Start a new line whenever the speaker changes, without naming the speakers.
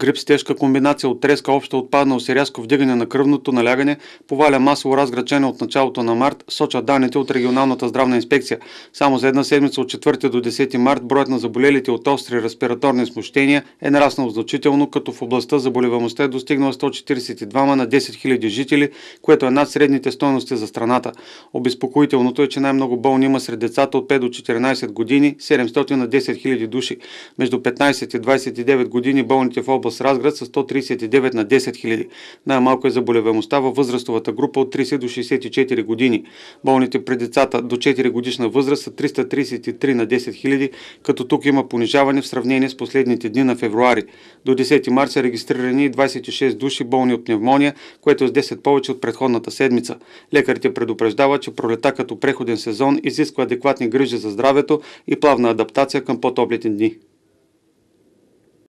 Грип с тежка комбинация от треска обща отпаднал си рязко вдигане на кръвното налягане, поваля масово разграчение от началото на март, сочат данните от регионалната здравна инспекция. Само за една седмица от 4 до 10 март броят на заболелите от остри респираторни смущения е нараснал значително, като в областта заболеваността е достигнала 142 на 10 000 жители, което е над средните стойности за страната. Обезпокоителното е, че най-много болни има сред децата от 5 до 14 години, 700 на 10 000 души. Между 15 и 29 години болните в област област Разград с 139 на 10 000. Най-малко е заболеваемостта във възрастовата група от 30 до 64 години. Болните при децата до 4 годишна възраст са 333 на 10 000, като тук има понижаване в сравнение с последните дни на февруари. До 10 марта са регистрирани 26 души болни от пневмония, което е с 10 повече от предходната седмица. Лекарите предупреждават, че пролета като преходен сезон изисква адекватни грижи за здравето и плавна адаптация към по-топлите дни.